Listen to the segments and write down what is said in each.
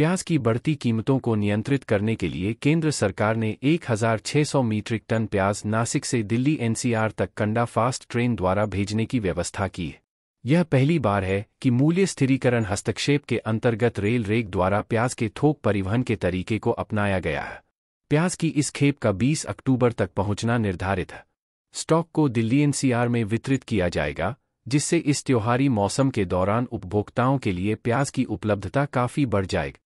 प्याज की बढ़ती कीमतों को नियंत्रित करने के लिए केंद्र सरकार ने 1,600 मीट्रिक टन प्याज नासिक से दिल्ली एनसीआर तक कंडा फास्ट ट्रेन द्वारा भेजने की व्यवस्था की है यह पहली बार है कि मूल्य स्थिरीकरण हस्तक्षेप के अंतर्गत रेल रेक द्वारा प्याज के थोक परिवहन के तरीके को अपनाया गया है प्याज की इस खेप का 20 अक्टूबर तक पहुंचना निर्धारित है स्टॉक को दिल्ली एनसीआर में वितरित किया जाएगा जिससे इस त्योहारी मौसम के दौरान उपभोक्ताओं के लिए प्याज की उपलब्धता काफी बढ़ जाएगी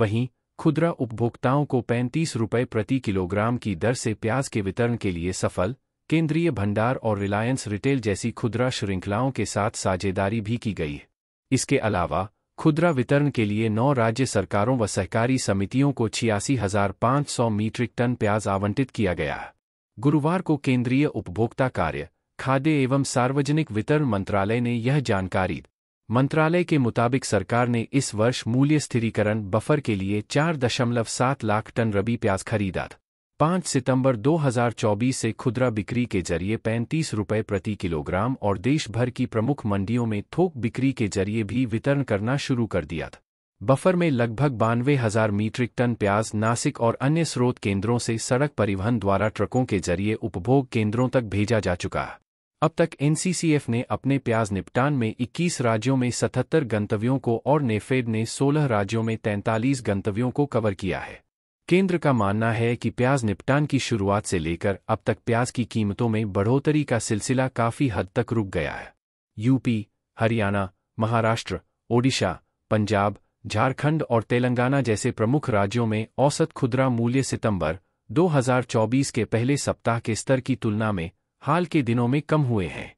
वहीं खुदरा उपभोक्ताओं को पैंतीस रुपये प्रति किलोग्राम की दर से प्याज के वितरण के लिए सफल केंद्रीय भंडार और रिलायंस रिटेल जैसी खुदरा श्रृंखलाओं के साथ साझेदारी भी की गई है इसके अलावा खुदरा वितरण के लिए नौ राज्य सरकारों व सहकारी समितियों को छियासी हजार पाँच सौ मीट्रिक टन प्याज आवंटित किया गया है गुरुवार को केंद्रीय उपभोक्ता कार्य खाद्य एवं सार्वजनिक वितरण मंत्रालय ने यह जानकारी मंत्रालय के मुताबिक सरकार ने इस वर्ष मूल्य स्थिरीकरण बफर के लिए चार दशमलव सात लाख टन रबी प्याज खरीदा पांच सितंबर 2024 से खुदरा बिक्री के जरिए पैंतीस रुपये प्रति किलोग्राम और देश भर की प्रमुख मंडियों में थोक बिक्री के जरिए भी वितरण करना शुरू कर दिया था बफर में लगभग बानवे हजार मीट्रिक टन प्याज नासिक और अन्य स्रोत केंद्रों से सड़क परिवहन द्वारा ट्रकों के जरिए उपभोग केंद्रों तक भेजा जा चुका है अब तक एनसीसीएफ ने अपने प्याज निपटान में 21 राज्यों में 77 गंतव्यों को और नेफेड ने 16 राज्यों में 43 गंतव्यों को कवर किया है केंद्र का मानना है कि प्याज निपटान की शुरुआत से लेकर अब तक प्याज की कीमतों में बढ़ोतरी का सिलसिला काफी हद तक रुक गया है यूपी हरियाणा महाराष्ट्र ओडिशा पंजाब झारखंड और तेलंगाना जैसे प्रमुख राज्यों में औसत खुदरा मूल्य सितंबर 2024 के पहले सप्ताह के स्तर की तुलना में हाल के दिनों में कम हुए हैं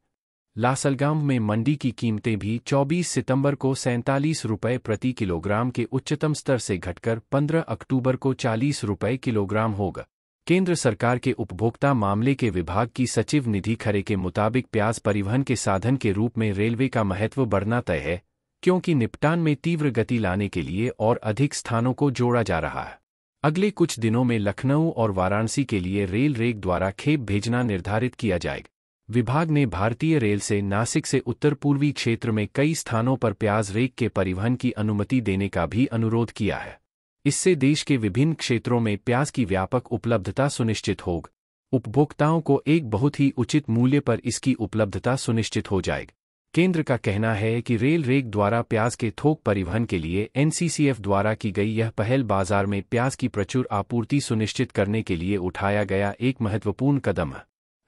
लासलगाम में मंडी की कीमतें भी 24 सितंबर को सैंतालीस रुपये प्रति किलोग्राम के उच्चतम स्तर से घटकर 15 अक्टूबर को 40 रुपये किलोग्राम होगा केंद्र सरकार के उपभोक्ता मामले के विभाग की सचिव निधि खरे के मुताबिक प्याज परिवहन के साधन के रूप में रेलवे का महत्व बढ़ना तय है क्योंकि निपटान में तीव्र गति लाने के लिए और अधिक स्थानों को जोड़ा जा रहा है अगले कुछ दिनों में लखनऊ और वाराणसी के लिए रेल रेक द्वारा खेप भेजना निर्धारित किया जाएगा विभाग ने भारतीय रेल से नासिक से उत्तर पूर्वी क्षेत्र में कई स्थानों पर प्याज रेक के परिवहन की अनुमति देने का भी अनुरोध किया है इससे देश के विभिन्न क्षेत्रों में प्याज की व्यापक उपलब्धता सुनिश्चित होगी उपभोक्ताओं को एक बहुत ही उचित मूल्य पर इसकी उपलब्धता सुनिश्चित हो जाएगी केंद्र का कहना है कि रेल रेग द्वारा प्याज के थोक परिवहन के लिए एनसीसीएफ द्वारा की गई यह पहल बाजार में प्याज की प्रचुर आपूर्ति सुनिश्चित करने के लिए उठाया गया एक महत्वपूर्ण कदम है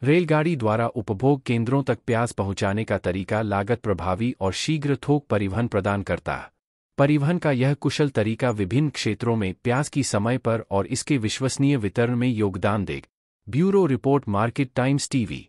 रेलगाड़ी द्वारा उपभोग केंद्रों तक प्याज पहुंचाने का तरीका लागत प्रभावी और शीघ्र थोक परिवहन प्रदान करता है परिवहन का यह कुशल तरीका विभिन्न क्षेत्रों में प्याज की समय पर और इसके विश्वसनीय वितरण में योगदान देगा bureau report market times TV